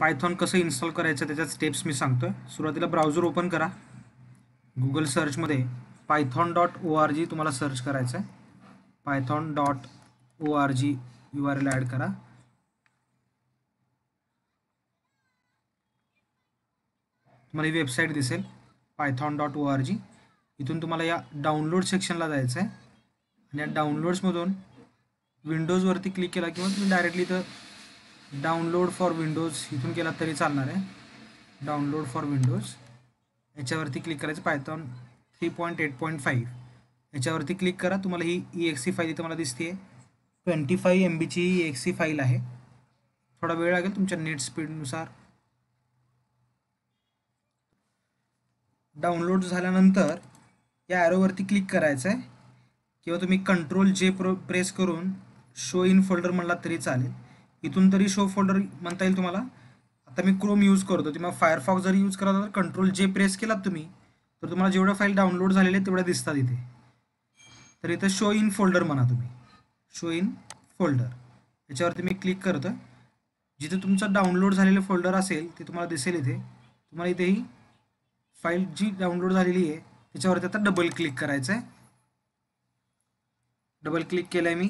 Python कसं install करायचं त्याच्यात स्टेप्स मी सांगतो आहे सुरुवातीला ब्राउझर ओपन करा गुगल सर्चमध्ये Python dot O R G तुम्हाला सर्च करायचं आहे Python dot O R G U R L add करा तुम्हाला ही वेबसाईट दिसेल Python dot O R G इथून तुम्हाला या डाउनलोड सेक्शनला जायचं आहे आणि या डाउनलोड्समधून विंडोजवरती क्लिक केला किंवा तुम्ही डायरेक्टली इथं डाउनलोड फॉर विंडोज इथून केला तरी चालणार आहे डाउनलोड फॉर विंडोज याच्यावरती क्लिक करायचं Python three point eight point five याच्यावरती क्लिक करा तुम्हाला ही ई एक्सी फाईल इथं मला दिसते ट्वेंटी फाईव्ह एम बीची ई एक्सी फाईल आहे थोडा वेळ लागेल तुमच्या नेट स्पीडनुसार डाउनलोड झाल्यानंतर या ॲरोवरती क्लिक करायचं आहे किंवा तुम्ही कंट्रोल जे प्रो प्रेस करून शो इन फोल्डर म्हणला तरी चालेल इथून तरी शो फोल्डर म्हणता येईल तुम्हाला आता मी क्रोम यूज करतो किंवा फायरफॉक्स जरी यूज करा तर कंट्रोल जे प्रेस केलात तुम्ही तर तुम्हाला जेवढं फाईल डाउनलोड झालेले तेवढ्या दिसतात इथे तर इथं शो इन फोल्डर म्हणा तुम्ही शो इन फोल्डर याच्यावरती मी क्लिक करतो जिथे तुमचा डाउनलोड झालेले फोल्डर असेल ते तुम्हाला दिसेल इथे तुम्हाला इथेही फाईल जी डाउनलोड झालेली आहे त्याच्यावरती आता डबल क्लिक करायचं आहे डबल क्लिक केलं आहे मी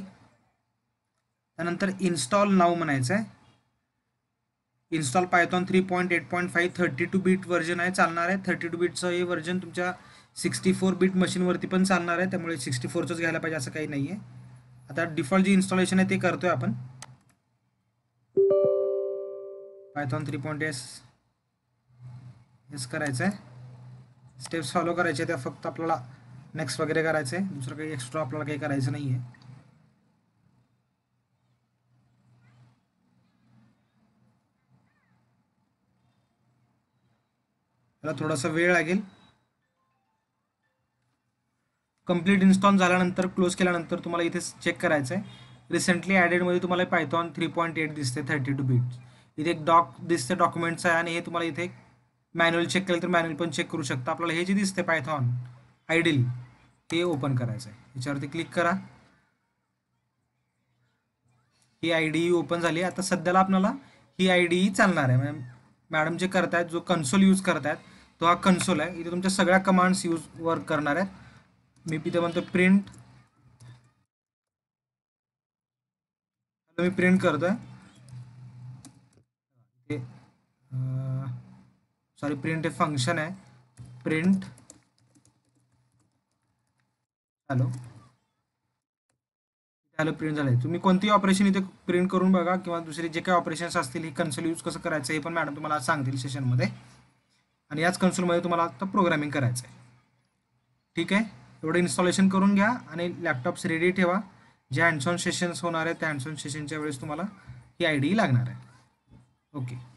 त्यानंतर इन्स्टॉल नाव म्हणायचं आहे install Python three point eight point five thirty two bit version आहे चालणार आहे थर्टी टू बीटचं हे व्हर्जन तुमच्या सिक्स्टी फोर बीट मशीनवरती पण चालणार आहे त्यामुळे सिक्स्टी फोरचंच घ्यायला पाहिजे असं काही नाही आहे आता डिफॉल्ट जी इन्स्टॉलेशन आहे ते करतोय आपण Python three point S S करायचं आहे स्टेप्स फॉलो करायचे त्या फक्त आपल्याला नेक्स्ट वगैरे करायचं आहे दुसरं काही एक्स्ट्रा आपल्याला काही करायचं नाही आहे याला थोडासा वेळ लागेल कंप्लीट इन्स्टॉल झाल्यानंतर क्लोज केल्यानंतर तुम्हाला इथे चेक करायचं आहे रिसेंटली ॲडेडमध्ये तुम्हाला पायथॉन थ्री पॉईंट एट दिसते थर्टी टू बीट इथे एक डॉक दिसते डॉक्युमेंट्स आहे आणि हे तुम्हाला इथे मॅन्युअल चेक केलं तर मॅन्युअल पण चेक करू शकता आपल्याला हे जे दिसते पायथॉन आयडिल ते ओपन करायचं आहे याच्यावरती क्लिक करा ही आय डी ओपन झाली आता सध्याला आपल्याला ही आय डी e चालणार आहे म्हणजे मॅडम जे करतायत जो कन्सोल यूज करतायत तो हा कन्सोल आहे इथे तुमच्या सगळ्या कमांड्स यूज वर्क करणार आहेत मी इथे म्हणतो प्रिंट मी प्रिंट करतोय सॉरी प्रिंट हे फंक्शन आहे प्रिंट हॅलो हॅलो प्रिंट झाले तुम्ही कोणतीही ऑपरेशन इथे प्रिंट करून बघा किंवा दुसरी जे काही ऑपरेशन्स असतील ही कन्सोल यूज कसं करायचं हे पण मॅडम तुम्हाला सांगतील सेशनमध्ये आणि याच कन्सोलमध्ये तुम्हाला आता प्रोग्रामिंग करायचं आहे ठीक आहे एवढं इन्स्टॉलेशन करून घ्या आणि लॅपटॉप्स रेडी ठेवा ज्या हँडसॉन सेशन्स होणार आहेत त्या हँडसॉन सेशनच्या वेळेस तुम्हाला ही आय लागणार आहे ओके